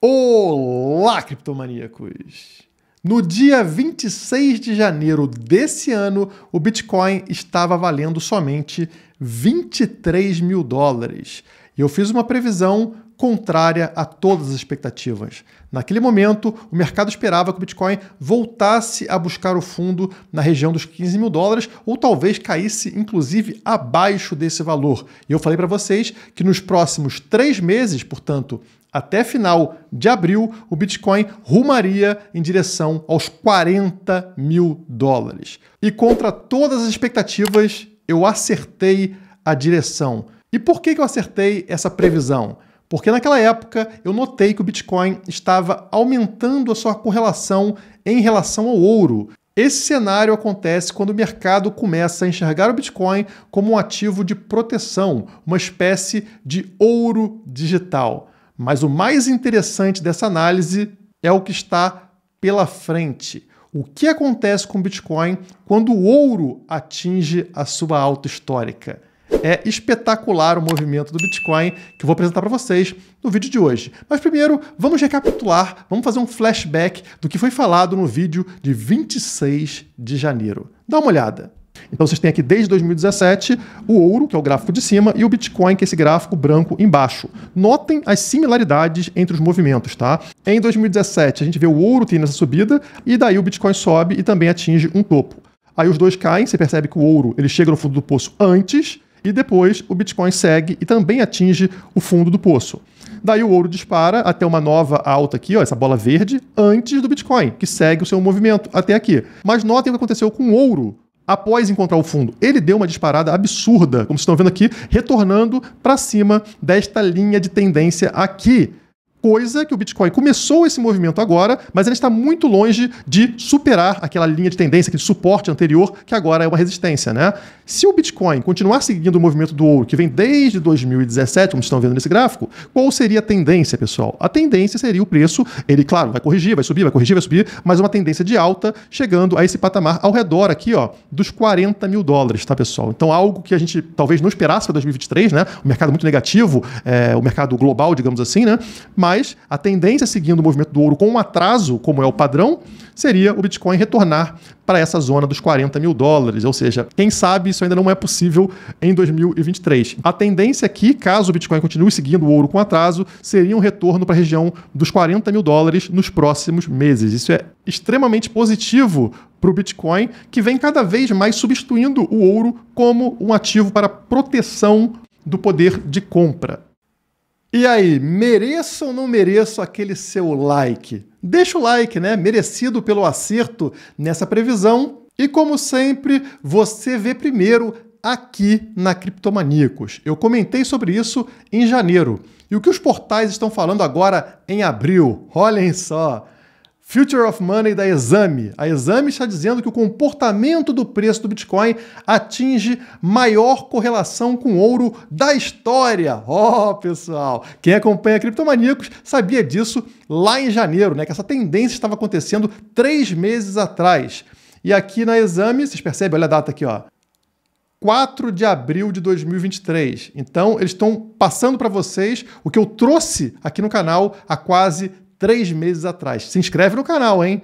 Olá, criptomaníacos! No dia 26 de janeiro desse ano, o Bitcoin estava valendo somente 23 mil dólares. E eu fiz uma previsão contrária a todas as expectativas. Naquele momento, o mercado esperava que o Bitcoin voltasse a buscar o fundo na região dos 15 mil dólares ou talvez caísse inclusive abaixo desse valor. E eu falei para vocês que nos próximos três meses, portanto, até final de abril, o Bitcoin rumaria em direção aos 40 mil dólares. E contra todas as expectativas, eu acertei a direção. E por que eu acertei essa previsão? Porque naquela época eu notei que o Bitcoin estava aumentando a sua correlação em relação ao ouro. Esse cenário acontece quando o mercado começa a enxergar o Bitcoin como um ativo de proteção, uma espécie de ouro digital. Mas o mais interessante dessa análise é o que está pela frente. O que acontece com o Bitcoin quando o ouro atinge a sua alta histórica? É espetacular o movimento do Bitcoin que eu vou apresentar para vocês no vídeo de hoje. Mas primeiro, vamos recapitular, vamos fazer um flashback do que foi falado no vídeo de 26 de janeiro. Dá uma olhada. Então vocês têm aqui desde 2017 o ouro, que é o gráfico de cima, e o Bitcoin, que é esse gráfico branco embaixo. Notem as similaridades entre os movimentos, tá? Em 2017 a gente vê o ouro tendo essa subida e daí o Bitcoin sobe e também atinge um topo. Aí os dois caem, você percebe que o ouro ele chega no fundo do poço antes e depois o Bitcoin segue e também atinge o fundo do poço. Daí o ouro dispara até uma nova alta aqui, ó, essa bola verde, antes do Bitcoin, que segue o seu movimento até aqui. Mas notem o que aconteceu com o ouro após encontrar o fundo, ele deu uma disparada absurda, como vocês estão vendo aqui, retornando para cima desta linha de tendência aqui coisa que o Bitcoin começou esse movimento agora, mas ele está muito longe de superar aquela linha de tendência, aquele suporte anterior, que agora é uma resistência, né? Se o Bitcoin continuar seguindo o movimento do ouro, que vem desde 2017, como estão vendo nesse gráfico, qual seria a tendência, pessoal? A tendência seria o preço, ele, claro, vai corrigir, vai subir, vai corrigir, vai subir, mas uma tendência de alta, chegando a esse patamar ao redor aqui, ó, dos 40 mil dólares, tá, pessoal? Então, algo que a gente talvez não esperasse para 2023, né? O mercado muito negativo, é, o mercado global, digamos assim, né? Mas mas a tendência seguindo o movimento do ouro com um atraso, como é o padrão, seria o Bitcoin retornar para essa zona dos 40 mil dólares. Ou seja, quem sabe isso ainda não é possível em 2023. A tendência aqui, é caso o Bitcoin continue seguindo o ouro com atraso, seria um retorno para a região dos 40 mil dólares nos próximos meses. Isso é extremamente positivo para o Bitcoin, que vem cada vez mais substituindo o ouro como um ativo para proteção do poder de compra. E aí, mereço ou não mereço aquele seu like? Deixa o like, né? Merecido pelo acerto nessa previsão. E como sempre, você vê primeiro aqui na Criptomaníacos. Eu comentei sobre isso em janeiro. E o que os portais estão falando agora em abril? Olhem só! Future of Money da Exame. A Exame está dizendo que o comportamento do preço do Bitcoin atinge maior correlação com ouro da história. Ó, oh, pessoal, quem acompanha Criptomaníacos sabia disso lá em janeiro, né? Que essa tendência estava acontecendo três meses atrás. E aqui na Exame, vocês percebem, olha a data aqui, ó. 4 de abril de 2023. Então, eles estão passando para vocês o que eu trouxe aqui no canal há quase três meses atrás. Se inscreve no canal, hein?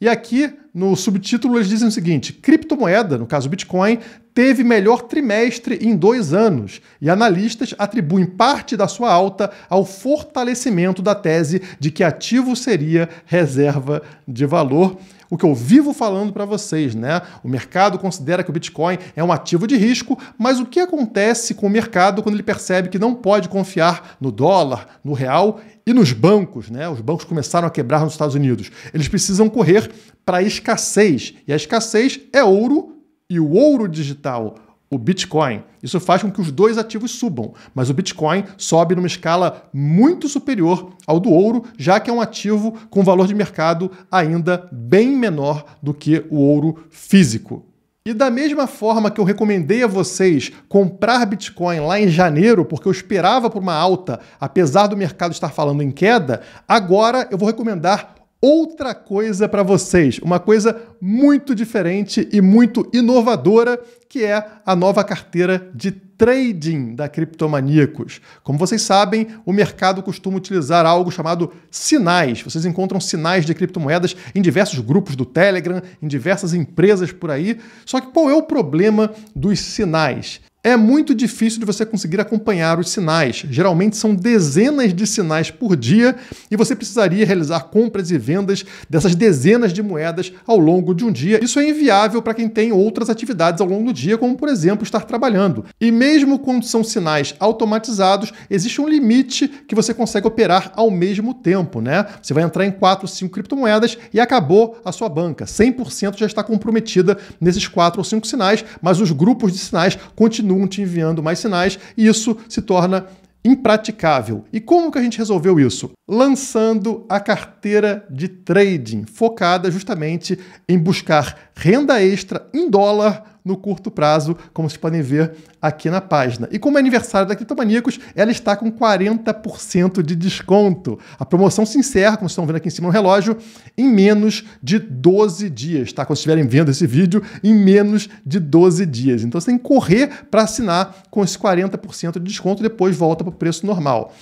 E aqui no subtítulo eles dizem o seguinte: criptomoeda, no caso Bitcoin, teve melhor trimestre em dois anos, e analistas atribuem parte da sua alta ao fortalecimento da tese de que ativo seria reserva de valor o que eu vivo falando para vocês, né? O mercado considera que o Bitcoin é um ativo de risco, mas o que acontece com o mercado quando ele percebe que não pode confiar no dólar, no real e nos bancos, né? Os bancos começaram a quebrar nos Estados Unidos. Eles precisam correr para a escassez, e a escassez é ouro e o ouro digital o Bitcoin. Isso faz com que os dois ativos subam, mas o Bitcoin sobe numa escala muito superior ao do ouro, já que é um ativo com valor de mercado ainda bem menor do que o ouro físico. E da mesma forma que eu recomendei a vocês comprar Bitcoin lá em janeiro, porque eu esperava por uma alta, apesar do mercado estar falando em queda, agora eu vou recomendar outra coisa para vocês, uma coisa muito diferente e muito inovadora, que é a nova carteira de trading da Criptomaníacos. Como vocês sabem, o mercado costuma utilizar algo chamado sinais. Vocês encontram sinais de criptomoedas em diversos grupos do Telegram, em diversas empresas por aí. Só que qual é o problema dos sinais? é muito difícil de você conseguir acompanhar os sinais. Geralmente são dezenas de sinais por dia e você precisaria realizar compras e vendas dessas dezenas de moedas ao longo de um dia. Isso é inviável para quem tem outras atividades ao longo do dia, como por exemplo estar trabalhando. E mesmo quando são sinais automatizados, existe um limite que você consegue operar ao mesmo tempo, né? Você vai entrar em 4, 5 criptomoedas e acabou a sua banca. 100% já está comprometida nesses 4 ou 5 sinais, mas os grupos de sinais continuam continuam te enviando mais sinais e isso se torna impraticável. E como que a gente resolveu isso? Lançando a carteira de trading, focada justamente em buscar renda extra em dólar no curto prazo, como vocês podem ver aqui na página. E como é aniversário da Criptomaníacos, ela está com 40% de desconto. A promoção se encerra, como vocês estão vendo aqui em cima no relógio, em menos de 12 dias, tá? Quando estiverem vendo esse vídeo, em menos de 12 dias. Então você tem que correr para assinar com esse 40% de desconto, depois volta para o preço normal.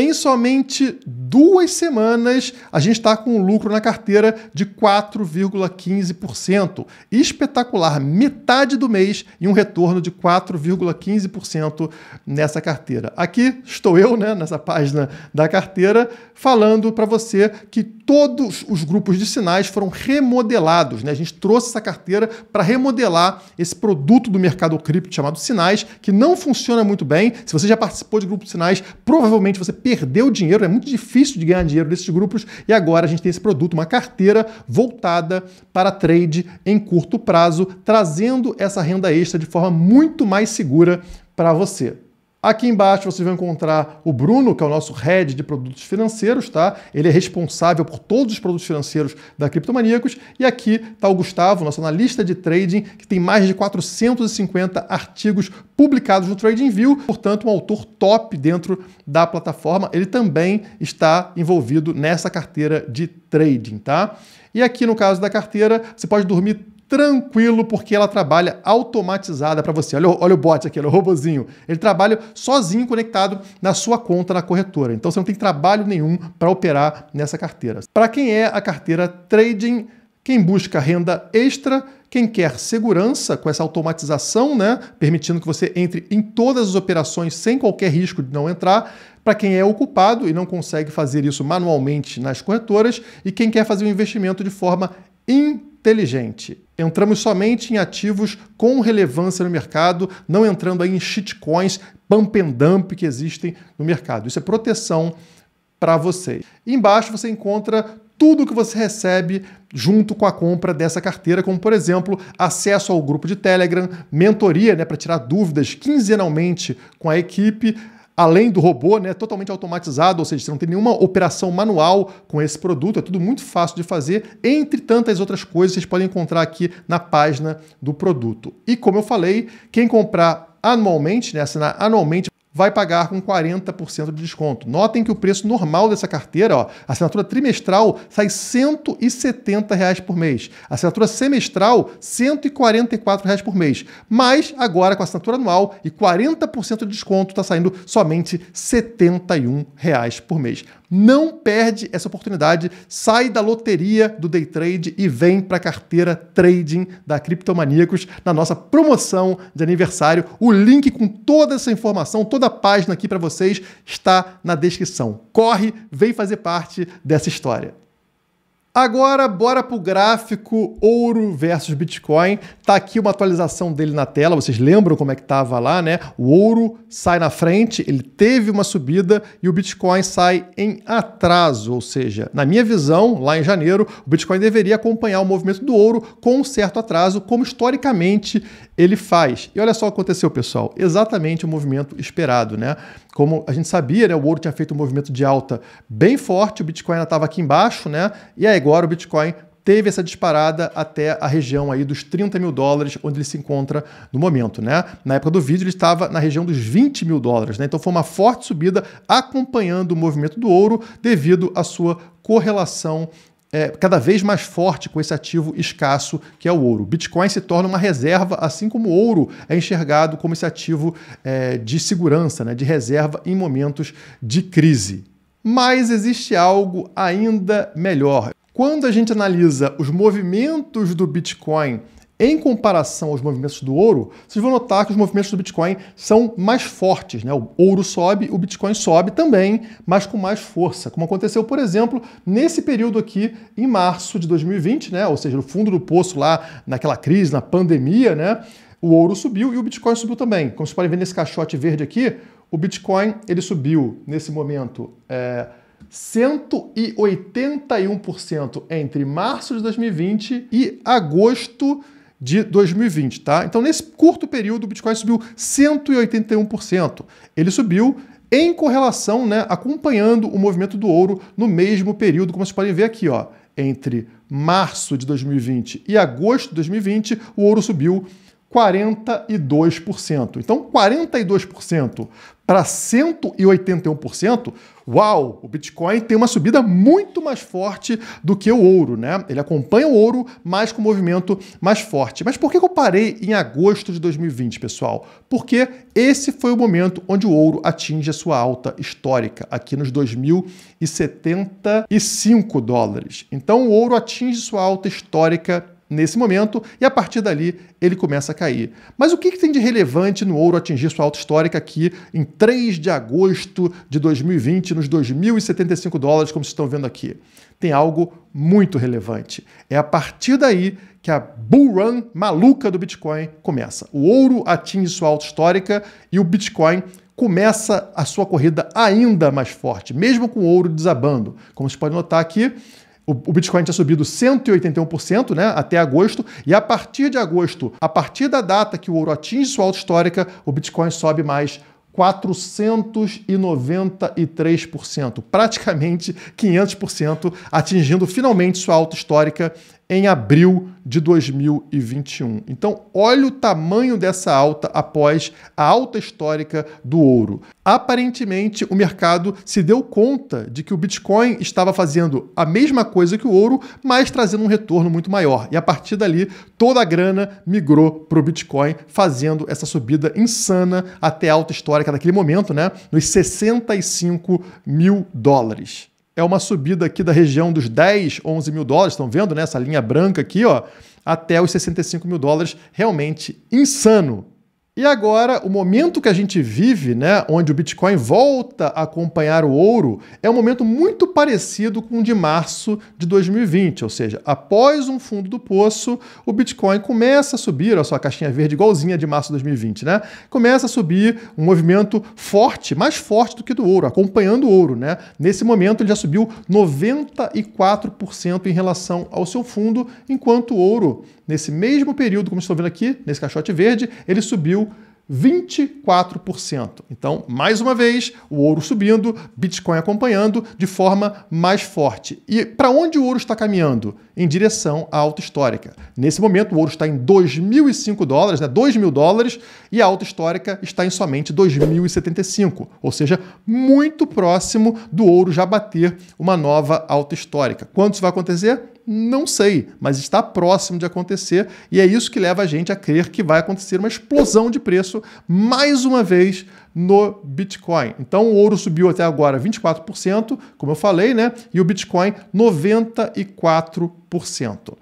Em somente duas semanas, a gente está com um lucro na carteira de 4,15%. Espetacular, metade do mês e um retorno de 4,15% nessa carteira. Aqui estou eu, né, nessa página da carteira, falando para você que todos os grupos de sinais foram remodelados. Né? A gente trouxe essa carteira para remodelar esse produto do mercado cripto chamado sinais, que não funciona muito bem. Se você já participou de grupos de sinais, provavelmente você perdeu dinheiro, é muito difícil de ganhar dinheiro desses grupos e agora a gente tem esse produto, uma carteira voltada para trade em curto prazo, trazendo essa renda extra de forma muito mais segura para você. Aqui embaixo você vai encontrar o Bruno, que é o nosso head de produtos financeiros, tá? Ele é responsável por todos os produtos financeiros da Criptomaníacos. E aqui está o Gustavo, nosso analista de trading, que tem mais de 450 artigos publicados no TradingView, portanto, um autor top dentro da plataforma. Ele também está envolvido nessa carteira de trading, tá? E aqui no caso da carteira, você pode dormir tranquilo, porque ela trabalha automatizada para você. Olha, olha o bot aqui, olha o robozinho. Ele trabalha sozinho conectado na sua conta na corretora. Então você não tem trabalho nenhum para operar nessa carteira. Para quem é a carteira trading, quem busca renda extra, quem quer segurança com essa automatização, né, permitindo que você entre em todas as operações sem qualquer risco de não entrar, para quem é ocupado e não consegue fazer isso manualmente nas corretoras e quem quer fazer um investimento de forma inteligente. Entramos somente em ativos com relevância no mercado, não entrando aí em shitcoins, pump and dump que existem no mercado. Isso é proteção para você. Embaixo você encontra tudo o que você recebe junto com a compra dessa carteira, como por exemplo, acesso ao grupo de Telegram, mentoria né, para tirar dúvidas quinzenalmente com a equipe além do robô, né, totalmente automatizado, ou seja, você não tem nenhuma operação manual com esse produto, é tudo muito fácil de fazer, entre tantas outras coisas vocês podem encontrar aqui na página do produto. E como eu falei, quem comprar anualmente, né, assinar anualmente, vai pagar com 40% de desconto. Notem que o preço normal dessa carteira, ó, assinatura trimestral, sai R$ 170 reais por mês. Assinatura semestral, R$ 144 reais por mês. Mas agora com a assinatura anual e 40% de desconto, está saindo somente R$ 71 reais por mês. Não perde essa oportunidade, sai da loteria do day trade e vem para a carteira trading da Criptomaníacos na nossa promoção de aniversário. O link com toda essa informação, toda a página aqui para vocês está na descrição. Corre, vem fazer parte dessa história. Agora, bora pro gráfico ouro versus Bitcoin. Tá aqui uma atualização dele na tela. Vocês lembram como é que tava lá, né? O ouro sai na frente, ele teve uma subida e o Bitcoin sai em atraso. Ou seja, na minha visão, lá em janeiro, o Bitcoin deveria acompanhar o movimento do ouro com um certo atraso, como historicamente ele faz. E olha só o que aconteceu, pessoal. Exatamente o movimento esperado, né? Como a gente sabia, né, o ouro tinha feito um movimento de alta bem forte, o Bitcoin estava aqui embaixo, né? E agora o Bitcoin teve essa disparada até a região aí dos 30 mil dólares, onde ele se encontra no momento, né? Na época do vídeo ele estava na região dos 20 mil dólares, né? Então foi uma forte subida acompanhando o movimento do ouro devido à sua correlação é, cada vez mais forte com esse ativo escasso que é o ouro. Bitcoin se torna uma reserva, assim como o ouro é enxergado como esse ativo é, de segurança, né, de reserva em momentos de crise. Mas existe algo ainda melhor. Quando a gente analisa os movimentos do Bitcoin em comparação aos movimentos do ouro, vocês vão notar que os movimentos do Bitcoin são mais fortes. Né? O ouro sobe, o Bitcoin sobe também, mas com mais força. Como aconteceu, por exemplo, nesse período aqui, em março de 2020, né? ou seja, no fundo do poço lá, naquela crise, na pandemia, né? o ouro subiu e o Bitcoin subiu também. Como vocês podem ver nesse caixote verde aqui, o Bitcoin ele subiu nesse momento. É, 181% entre março de 2020 e agosto de 2020, tá? Então, nesse curto período, o Bitcoin subiu 181%. Ele subiu em correlação, né, acompanhando o movimento do ouro no mesmo período, como vocês podem ver aqui, ó, entre março de 2020 e agosto de 2020, o ouro subiu 42%. Então, 42% para 181%, uau, o Bitcoin tem uma subida muito mais forte do que o ouro, né? Ele acompanha o ouro, mas com um movimento mais forte. Mas por que eu parei em agosto de 2020, pessoal? Porque esse foi o momento onde o ouro atinge a sua alta histórica, aqui nos 2.075 dólares. Então, o ouro atinge sua alta histórica nesse momento, e a partir dali ele começa a cair. Mas o que, que, tem de relevante no ouro atingir sua alta histórica aqui em 3 de agosto de 2020, nos 2.075 dólares, como vocês estão vendo aqui? Tem algo muito relevante. É a partir daí que a bull run maluca do Bitcoin começa. O ouro atinge sua alta histórica e o Bitcoin começa a sua corrida ainda mais forte, mesmo com o ouro desabando. Como vocês podem notar aqui, o, Bitcoin tinha subido 181% né, até agosto, e a partir de agosto, a partir da data que o ouro atinge sua alta histórica, o Bitcoin sobe mais 493%, praticamente 500%, atingindo finalmente sua alta histórica em abril de 2021. Então, olha o tamanho dessa alta após a alta histórica do ouro. Aparentemente, o mercado se deu conta de que o Bitcoin estava fazendo a mesma coisa que o ouro, mas trazendo um retorno muito maior. E a partir dali, toda a grana migrou para o Bitcoin, fazendo essa subida insana até a alta histórica daquele momento, né? Nos 65 mil dólares é uma subida aqui da região dos 10, 11 mil dólares, estão vendo, né? linha branca aqui, ó, até os 65 mil dólares, realmente insano. E agora, o momento que a gente vive, né, onde o Bitcoin volta a acompanhar o ouro, é um momento muito parecido com o de março de 2020, ou seja, após um fundo do poço, o Bitcoin começa a subir, olha só a caixinha verde igualzinha de março de 2020, né? Começa a subir um movimento forte, mais forte do que do ouro, acompanhando o ouro, né? Nesse momento ele já subiu 94% em relação ao seu fundo, enquanto o ouro Nesse mesmo período, como estou vendo aqui, nesse caixote verde, ele subiu 24%. Então, mais uma vez, o ouro subindo, Bitcoin acompanhando de forma mais forte. E para onde o ouro está caminhando? Em direção à alta histórica. Nesse momento, o ouro está em 2.005 dólares, né, 2.000 dólares, e a alta histórica está em somente 2.075, ou seja, muito próximo do ouro já bater uma nova alta histórica. Quando isso vai acontecer? Não sei, mas está próximo de acontecer e é isso que leva a gente a crer que vai acontecer uma explosão de preço mais uma vez no Bitcoin. Então o ouro subiu até agora 24%, como eu falei, né? E o Bitcoin 94%.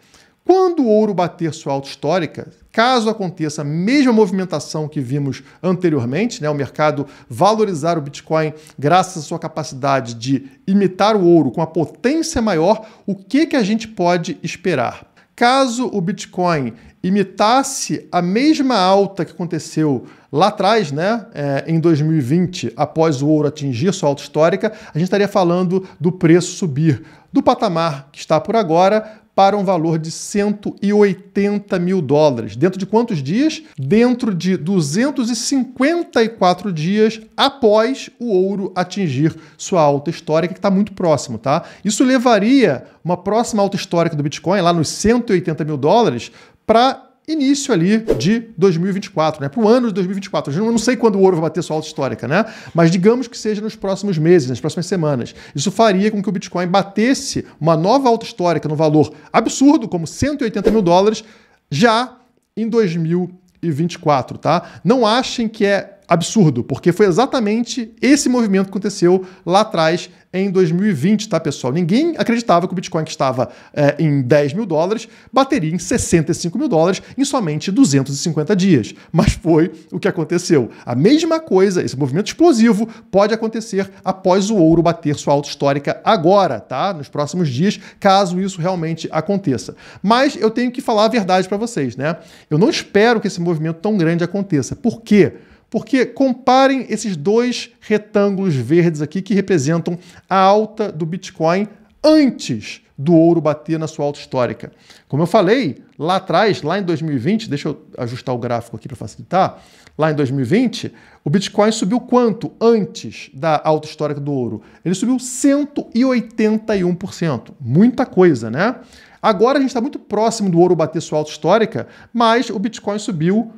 Quando o ouro bater sua alta histórica, caso aconteça a mesma movimentação que vimos anteriormente, né, o mercado valorizar o Bitcoin graças à sua capacidade de imitar o ouro com a potência maior, o que, que a gente pode esperar? Caso o Bitcoin imitasse a mesma alta que aconteceu lá atrás, né, é, em 2020, após o ouro atingir sua alta histórica, a gente estaria falando do preço subir do patamar que está por agora para um valor de 180 mil dólares. Dentro de quantos dias? Dentro de 254 dias após o ouro atingir sua alta histórica, que está muito próximo, tá? Isso levaria uma próxima alta histórica do Bitcoin, lá nos 180 mil dólares, para início ali de 2024, né? Para o ano de 2024. Eu não sei quando o ouro vai bater sua alta histórica, né? Mas digamos que seja nos próximos meses, nas próximas semanas. Isso faria com que o Bitcoin batesse uma nova alta histórica no valor absurdo, como 180 mil dólares, já em 2024, tá? Não achem que é absurdo, porque foi exatamente esse movimento que aconteceu lá atrás em 2020, tá, pessoal? Ninguém acreditava que o Bitcoin, que estava é, em 10 mil dólares, bateria em 65 mil dólares em somente 250 dias. Mas foi o que aconteceu. A mesma coisa, esse movimento explosivo, pode acontecer após o ouro bater sua alta histórica agora, tá? Nos próximos dias, caso isso realmente aconteça. Mas eu tenho que falar a verdade para vocês, né? Eu não espero que esse movimento tão grande aconteça. Por quê? Porque comparem esses dois retângulos verdes aqui que representam a alta do Bitcoin antes do ouro bater na sua alta histórica. Como eu falei, lá atrás, lá em 2020, deixa eu ajustar o gráfico aqui para facilitar, lá em 2020, o Bitcoin subiu quanto antes da alta histórica do ouro? Ele subiu 181%. Muita coisa, né? Agora a gente está muito próximo do ouro bater sua alta histórica, mas o Bitcoin subiu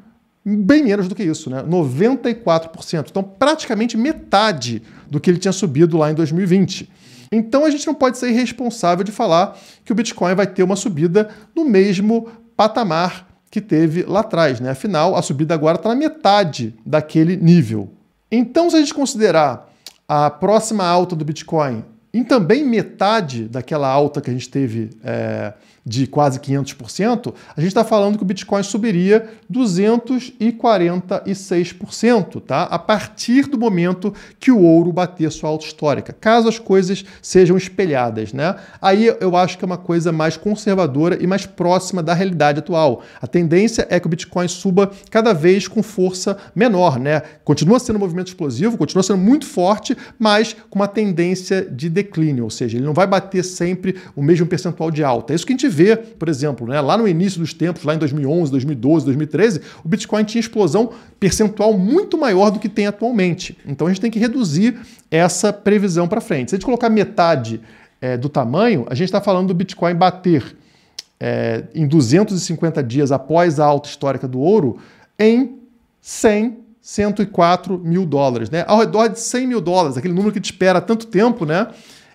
bem menos do que isso, né? 94%. Então, praticamente metade do que ele tinha subido lá em 2020. Então, a gente não pode ser irresponsável de falar que o Bitcoin vai ter uma subida no mesmo patamar que teve lá atrás, né? Afinal, a subida agora está na metade daquele nível. Então, se a gente considerar a próxima alta do Bitcoin em também metade daquela alta que a gente teve é, de quase 500%, a gente está falando que o Bitcoin subiria 246%, tá? A partir do momento que o ouro bater sua alta histórica, caso as coisas sejam espelhadas, né? Aí eu acho que é uma coisa mais conservadora e mais próxima da realidade atual. A tendência é que o Bitcoin suba cada vez com força menor, né? Continua sendo um movimento explosivo, continua sendo muito forte, mas com uma tendência de declínio, ou seja, ele não vai bater sempre o mesmo percentual de alta. É isso que a gente vê vê, por exemplo, né, lá no início dos tempos, lá em 2011, 2012, 2013, o Bitcoin tinha explosão percentual muito maior do que tem atualmente. Então a gente tem que reduzir essa previsão para frente. Se a gente colocar metade é, do tamanho, a gente está falando do Bitcoin bater é, em 250 dias após a alta histórica do ouro em 100, 104 mil dólares, né? Ao redor de 100 mil dólares, aquele número que te espera há tanto tempo, né?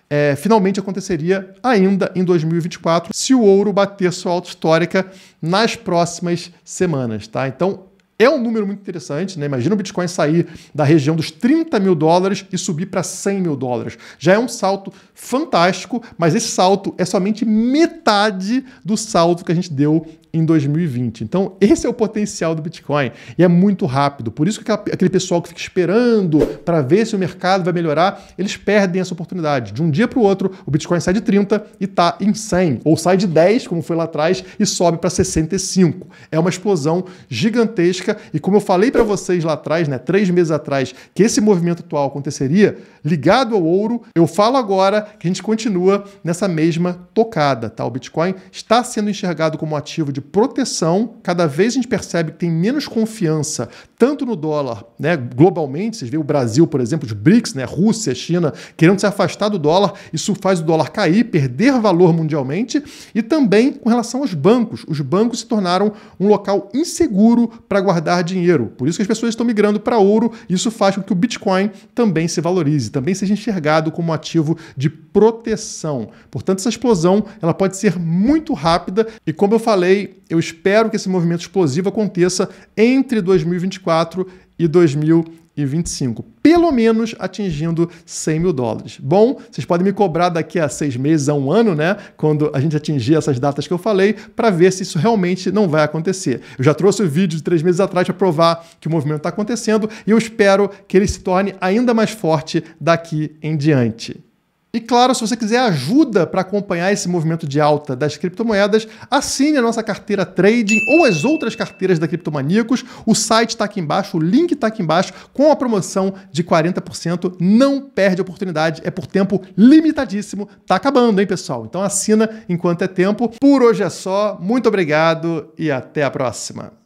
é, finalmente aconteceria ainda em 2024, se o ouro bater sua alta histórica nas próximas semanas, tá? Então, é um número muito interessante, né? Imagina o Bitcoin sair da região dos 30 mil dólares e subir para 100 mil dólares. Já é um salto fantástico, mas esse salto é somente metade do salto que a gente deu em 2020. Então, esse é o potencial do Bitcoin e é muito rápido. Por isso que aquele pessoal que fica esperando para ver se o mercado vai melhorar, eles perdem essa oportunidade. De um dia para o outro, o Bitcoin sai de 30 e está em 100, ou sai de 10, como foi lá atrás, e sobe para 65. É uma explosão gigantesca e como eu falei para vocês lá atrás, né, três meses atrás, que esse movimento atual aconteceria ligado ao ouro, eu falo agora que a gente continua nessa mesma tocada, tá? O Bitcoin está sendo enxergado como ativo de proteção, cada vez a gente percebe que tem menos confiança, tanto no dólar, né, globalmente, vocês veem o Brasil, por exemplo, os BRICS, né, Rússia, China, querendo se afastar do dólar, isso faz o dólar cair, perder valor mundialmente, e também com relação aos bancos. Os bancos se tornaram um local inseguro para guardar dinheiro. Por isso que as pessoas estão migrando para ouro, isso faz com que o Bitcoin também se valorize, também seja enxergado como ativo de proteção. Portanto, essa explosão ela pode ser muito rápida e como eu falei, eu espero que esse movimento explosivo aconteça entre 2024 2024 e 2025, pelo menos atingindo 100 mil dólares. Bom, vocês podem me cobrar daqui a seis meses, a um ano, né? Quando a gente atingir essas datas que eu falei, para ver se isso realmente não vai acontecer. Eu já trouxe o vídeo de três meses atrás para provar que o movimento está acontecendo e eu espero que ele se torne ainda mais forte daqui em diante. E claro, se você quiser ajuda para acompanhar esse movimento de alta das criptomoedas, assine a nossa carteira Trading ou as outras carteiras da Criptomaníacos. O site está aqui embaixo, o link está aqui embaixo, com a promoção de 40%. Não perde a oportunidade, é por tempo limitadíssimo. Tá acabando, hein, pessoal? Então assina enquanto é tempo. Por hoje é só. Muito obrigado e até a próxima.